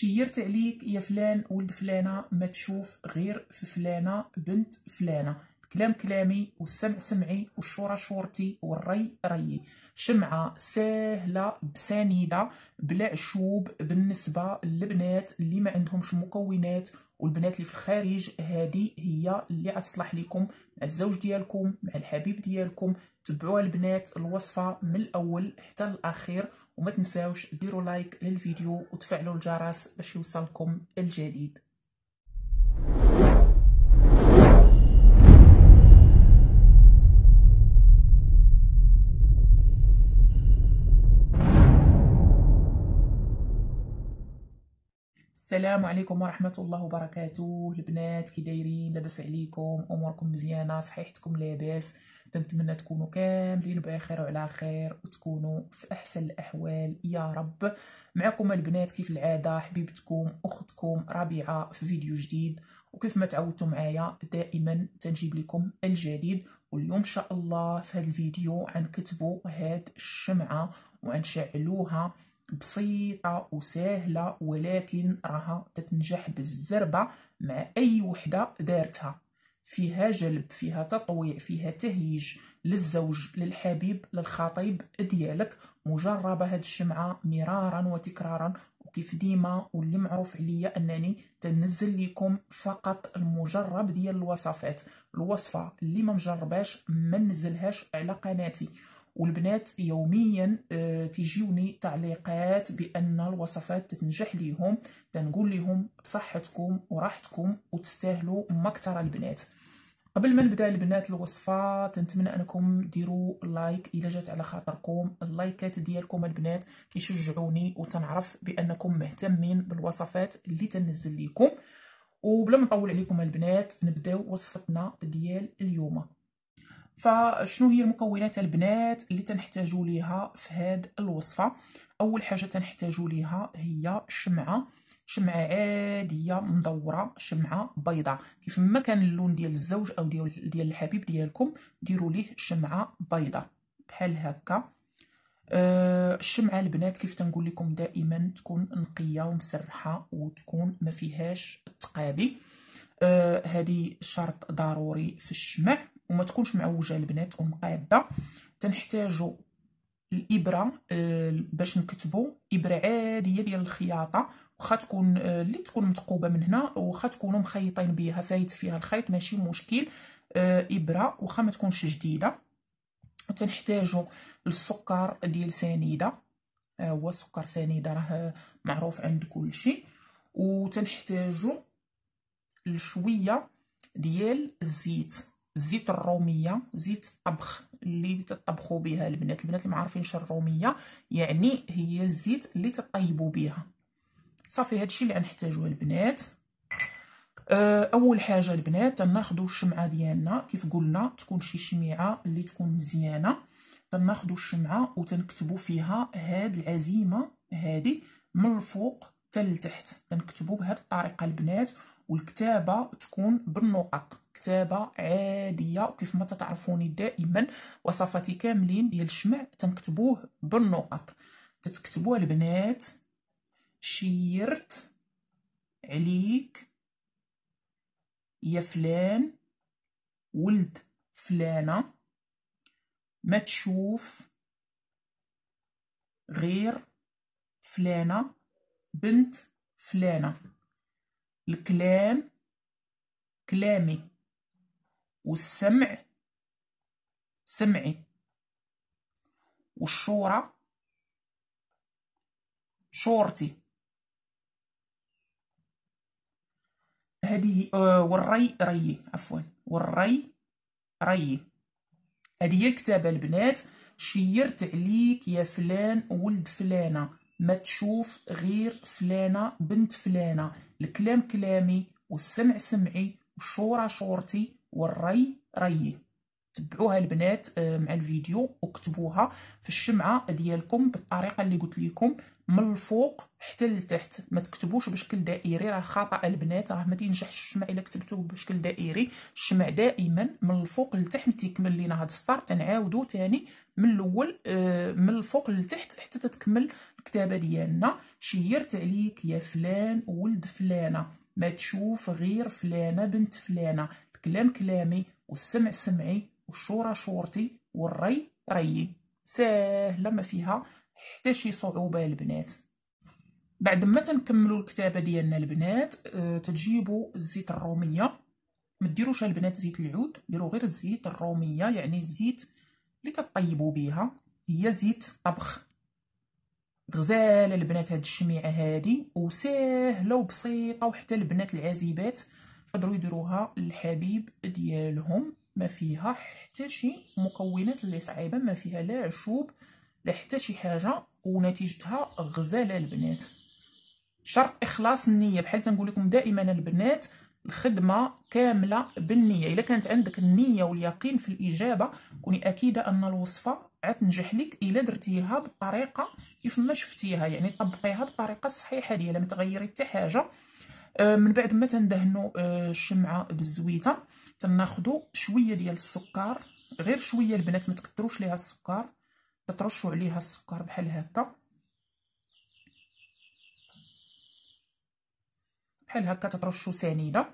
شيرت عليك يا فلان ولد فلانه ما تشوف غير في فلانه بنت فلانه كلام كلامي والسمع سمعي والشورى شورتي والري ريي شمعة سهلة بسنيدة بلا عشوب بالنسبة للبنات اللي ما عندهمش مكونات والبنات اللي في الخارج هذه هي اللي غتصلح لكم مع الزوج ديالكم مع الحبيب ديالكم تبعوها البنات الوصفة من الأول حتى الأخير وما تنساوش ديروا لايك للفيديو وتفعلوا الجرس باش يوصلكم الجديد السلام عليكم ورحمة الله وبركاته البنات كي دايرين لاباس عليكم اموركم مزيانة صحيحتكم لاباس تنتمنى تكونوا كاملين بخير وعلى خير وتكونوا في احسن الاحوال يا رب معكم البنات كيف العاده حبيبتكم اختكم ربيعه في فيديو جديد وكيف ما تعودتم معايا دائما تنجيب لكم الجديد واليوم ان شاء الله في هذا الفيديو كتبوا هاد الشمعه وغنشعلوها بسيطة وسهلة ولكن راها تتنجح بالزربة مع أي وحدة دارتها فيها جلب فيها تطويع فيها تهيج للزوج للحبيب للخطيب ديالك مجربة هاد الشمعة مرارا وتكرارا وكيف ديما واللي معروف عليا انني تنزل لكم فقط المجرب ديال الوصفات الوصفه اللي ما مجرباش ما نزلهاش على قناتي والبنات يوميا آه، تيجيوني تعليقات بان الوصفات تتنجح ليهم تنقول لهم بصحتكم وراحتكم وتستاهلوا ما اكثر البنات قبل ما نبدا البنات الوصفه تنتمنى انكم ديروا لايك الى جات على خاطركم اللايكات ديالكم البنات كيشجعوني وتنعرف بانكم مهتمين بالوصفات اللي تنزل لكم وبلا ما نطول عليكم البنات نبداو وصفتنا ديال اليوم فشنو هي المكونات البنات اللي تنحتاجوا ليها في هاد الوصفه اول حاجه تنحتاجوا ليها هي شمعه شمعه عاديه مدوره شمعه بيضاء كيف ما كان اللون ديال الزوج او ديال ديال الحبيب ديالكم ديروا ليه شمعه بيضاء بحال هكا أه الشمعه البنات كيف تنقول لكم دائما تكون نقيه ومسرحه وتكون ما فيهاش التقابي آه، هذه أه شرط ضروري في الشمع وما تكونش معوجه البنات ومقاده تنحتاجو الابره آه، باش نكتبو ابره عاديه ديال الخياطه واخا تكون آه، اللي تكون مثقوبه من هنا واخا تكونوا مخيطين بها فايت فيها الخيط ماشي مشكل آه، ابره واخا ما تكونش جديده وتنحتاجوا السكر ديال سنيده هو سكر سنيده راه معروف عند كلشي وتنحتاجوا شويه ديال الزيت زيت الروميه زيت الطبخ اللي تطبخوا بها البنات البنات اللي ما عارفينش الروميه يعني هي الزيت اللي تطيبوا بها صافي هادشي اللي غنحتاجوه البنات آه، اول حاجه البنات تناخذوا الشمعه ديالنا كيف قلنا تكون شي شميعه اللي تكون مزيانه تناخذوا الشمعه وتنكتبوا فيها هاد العزيمه هادي من الفوق حتى لتحت تنكتبوا بهاد الطريقه البنات والكتابه تكون بالنقط كتابة عادية وكيف ما تتعرفوني دائما وصفاتي كاملين ديال الشمع تنكتبوه بالنقط تتكتبوه البنات شيرت عليك يا فلان ولد فلانة ما تشوف غير فلانة بنت فلانة الكلام كلامي والسمع سمعي والشورى شورتي هذه آه والري ري عفوا والري ري هذه كتابه البنات شيرت عليك يا فلان ولد فلانه ما تشوف غير فلانه بنت فلانه الكلام كلامي والسمع سمعي والشورى شورتي والري ريي تبعوها البنات آه، مع الفيديو وكتبوها في الشمعه ديالكم بالطريقه اللي قلت لكم من الفوق حتى لتحت ما تكتبوش بشكل دائري راه خطا البنات راه ما تنجحش الشمع الا كتبتوه بشكل دائري الشمع دائما من الفوق لتحت تيكمل لينا هاد السطر تنعاودو تاني من الاول آه، من الفوق لتحت حتى تتكمل الكتابه ديالنا شيرت عليك يا فلان ولد فلانه ما تشوف غير فلانه بنت فلانه كلام كلامي والسمع سمعي والشورى شورتي والري ريي ساهله ما فيها حتى شي صعوبه البنات بعد ما تنكملوا الكتابه ديالنا البنات آه، تجيبوا الزيت الروميه ما ديروش البنات زيت العود ديروا غير الزيت الروميه يعني الزيت اللي تطيبوا بها هي زيت طبخ غزال البنات هاد الشميعه هادي وساهله وبسيطه وحتى البنات العازبات يقدروا يديروها الحبيب ديالهم ما فيها حتى شي مكونات اللي صعيبه ما فيها لا عشوب لا حتى شي حاجه ونتيجتها غزاله البنات شرط اخلاص النيه بحال تنقول لكم دائما البنات الخدمه كامله بالنيه الا كانت عندك النيه واليقين في الاجابه كوني اكيده ان الوصفه عتنجح لك الا درتيها بطريقه كيف ما شفتيها يعني طبقيها بالطريقه الصحيحه ديالها ما تغيري حتى حاجه آه، من بعد ما تندهنوا آه، الشمعه بالزويته تناخذوا شويه ديال السكر غير شويه البنات ما تكثروش ليها السكر تترشوا عليها السكر بحال هكا بحال هكا تترشوا سنيده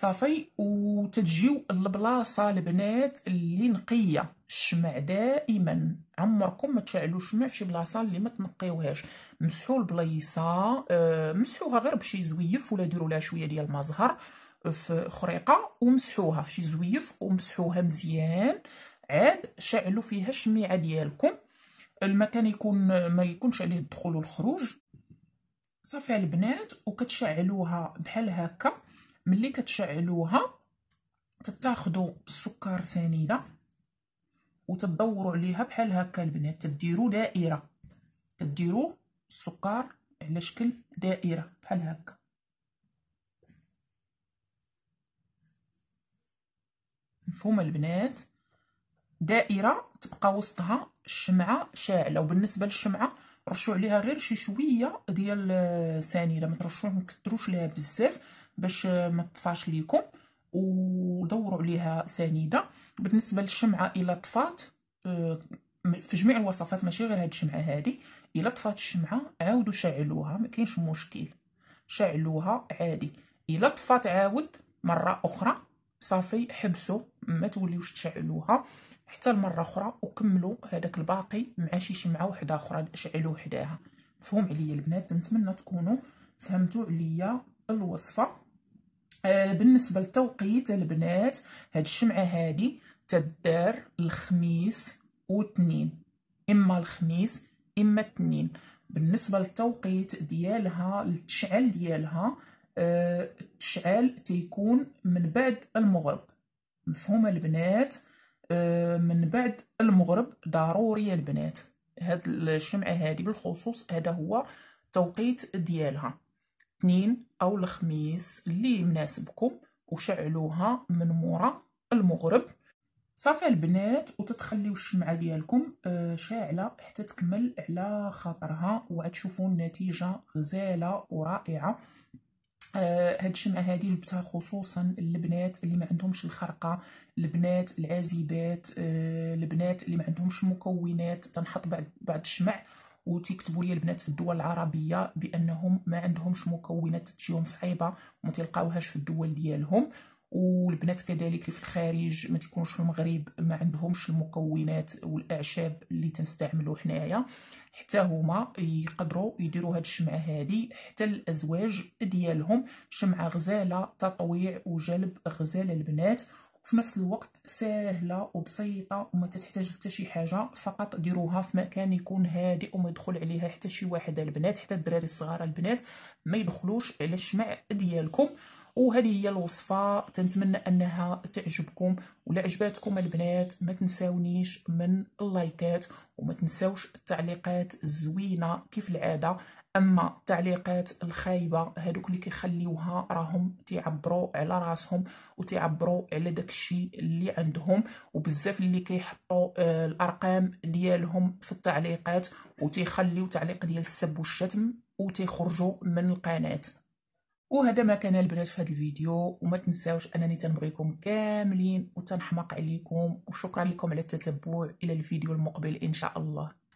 صافي وتتجيو البلاصه البنات اللي نقيه الشمع دائما عمركم ما تشعلوا الشمع في شي بلاصه اللي ما تنقيوهاش مسحوا البلايصه آه، مسحوها غير بشي زويف ولا ديروا لها شويه ديال المزهر في خريقه ومسحوها في شي زويف ومسحوها مزيان عاد شعلوا فيها الشميعه ديالكم المكان يكون ما يكونش عليه الدخول والخروج صافي البنات وكتشعلوها بحال هكا ملي كتشعلوها تتاخدو السكر سنيده وتدوروا عليها بحال هكا البنات تديروا دائره تديروا السكر على شكل دائره بحال هكا مفهومه البنات دائره تبقى وسطها الشمعه شاعله وبالنسبه للشمعه رشوا عليها غير شي شويه ديال آه، سنيده ما ترشوش ما ليها بزاف باش ما تطفاش ليكم ودوروا عليها سنيده بالنسبه للشمعه الا طفات آه، في جميع الوصفات ماشي غير هاد الشمعه هادي الا طفات الشمعه عاودوا شعلوها ما كاينش مشكل شعلوها عادي الا طفات عاود مره اخرى صافي حبسوا ما توليوش تشعلوها حتى المره اخرى وكملوا هذاك الباقي مع شي شمعه وحده اخرى شعلوا حداها مفهوم عليا البنات نتمنى تكونوا فهمتوا عليا الوصفه آه، بالنسبه للتوقيت البنات هاد الشمعه هادي تدار الخميس واثنين اما الخميس اما اثنين بالنسبه للتوقيت ديالها التشعل ديالها آه، التشعل تيكون من بعد المغرب مفهومه البنات آه، من بعد المغرب ضروري البنات هاد الشمعه هادي بالخصوص هذا هو التوقيت ديالها الاثنين أو الخميس اللي مناسبكم وشعلوها من مورا المغرب صافي البنات وتتخليو الشمعة ديالكم آه، شاعلة حتى تكمل على خاطرها وغتشوفوا النتيجة غزالة ورائعة آه، هاد الشمعة هادي جبتها خصوصا البنات اللي ما عندهمش الخرقة البنات العازبات آه، البنات اللي ما عندهمش مكونات تنحط بعد بعد الشمع وتكتبوا لي البنات في الدول العربيه بانهم ما عندهمش مكونات تجيهم صعيبه وما تلقاوهاش في الدول ديالهم والبنات كذلك اللي في الخارج ما تيكونوش في المغرب ما عندهمش المكونات والاعشاب اللي تنستعملو حنايا حتى هما يقدروا يديروا هاد الشمعه هادي حتى الازواج ديالهم شمعه غزاله تطويع وجلب غزاله البنات في نفس الوقت سهله وبسيطه وما تحتاج حتى شي حاجه فقط ديروها في مكان يكون هادئ وما يدخل عليها حتى شي واحد البنات حتى الدراري الصغار البنات ما يدخلوش على الشمع ديالكم وهذه هي الوصفه تنتمنى انها تعجبكم ولا عجباتكم البنات ما تنساونيش من اللايكات وما تنساوش التعليقات الزوينه كيف العاده اما التعليقات الخايبه هذوك اللي كيخليوها راهم تعبروا على راسهم وتعبروا على داك الشيء اللي عندهم وبزاف اللي كيحطوا آه، الارقام ديالهم في التعليقات وتيخليو تعليق ديال السب والشتم وتيخرجوا من القناه وهذا ما كان البنات في هذا الفيديو وما تنساوش انني تنبغيكم كاملين وتنحمق عليكم وشكرا لكم على التتبع الى الفيديو المقبل ان شاء الله